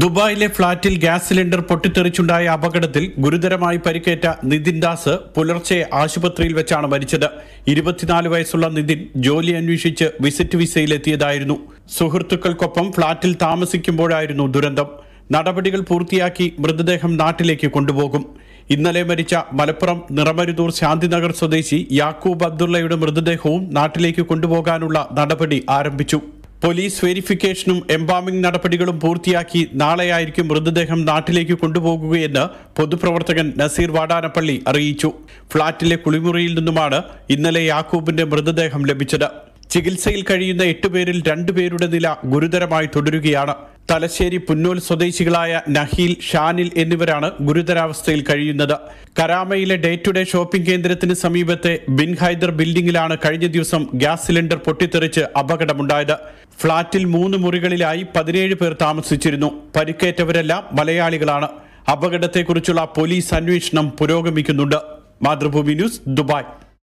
ദുബായിലെ ഫ്ളാറ്റിൽ gas cylinder പൊട്ടിത്തെറിച്ചുണ്ടായ അപകടത്തിൽ ഗുരുതരമായി പരിക്കേറ്റ നിതിൻ ദാസ് പുലർച്ചെ ആശുപത്രിയിൽ വെച്ചാണ് മരിച്ചത് ഇരുപത്തിനാല് വയസ്സുള്ള നിതിൻ ജോലി അന്വേഷിച്ച് വിസിറ്റ് വിസയിലെത്തിയതായിരുന്നു സുഹൃത്തുക്കൾക്കൊപ്പം ഫ്ളാറ്റിൽ താമസിക്കുമ്പോഴായിരുന്നു ദുരന്തം നടപടികൾ പൂർത്തിയാക്കി മൃതദേഹം നാട്ടിലേക്ക് കൊണ്ടുപോകും ഇന്നലെ മരിച്ച മലപ്പുറം നിറമരുതൂർ ശാന്തിനഗർ സ്വദേശി യാക്കൂബ് അബ്ദുള്ളയുടെ മൃതദേഹവും നാട്ടിലേക്ക് കൊണ്ടുപോകാനുള്ള നടപടി ആരംഭിച്ചു പോലീസ് വെരിഫിക്കേഷനും എംബാമിംഗ് നടപടികളും പൂർത്തിയാക്കി നാളെയായിരിക്കും മൃതദേഹം നാട്ടിലേക്ക് കൊണ്ടുപോകുകയെന്ന് പൊതുപ്രവർത്തകൻ നസീർ വാടാനപ്പള്ളി അറിയിച്ചു ഫ്ളാറ്റിലെ കുളിമുറിയിൽ നിന്നുമാണ് ഇന്നലെ യാക്കൂബിന്റെ മൃതദേഹം ലഭിച്ചത് ചികിത്സയിൽ കഴിയുന്ന എട്ടുപേരിൽ രണ്ടുപേരുടെ നില ഗുരുതരമായി തുടരുകയാണ് തലശ്ശേരി പുന്നോൽ സ്വദേശികളായ നഹീൽ ഷാനിൽ എന്നിവരാണ് ഗുരുതരാവസ്ഥയിൽ കഴിയുന്നത് കരാമയിലെ ഡേ ടു ഡേ ഷോപ്പിംഗ് കേന്ദ്രത്തിന് സമീപത്തെ ബിൻ ഹൈദർ ബിൽഡിംഗിലാണ് കഴിഞ്ഞ ദിവസം ഗ്യാസ് സിലിണ്ടർ പൊട്ടിത്തെറിച്ച് അപകടമുണ്ടായത് ഫ്ളാറ്റിൽ മൂന്ന് മുറികളിലായി പതിനേഴ് പേർ താമസിച്ചിരുന്നു പരിക്കേറ്റവരെല്ലാം മലയാളികളാണ് അപകടത്തെക്കുറിച്ചുള്ള പോലീസ് അന്വേഷണം പുരോഗമിക്കുന്നുണ്ട് മാതൃഭൂമി ന്യൂസ് ദുബായ്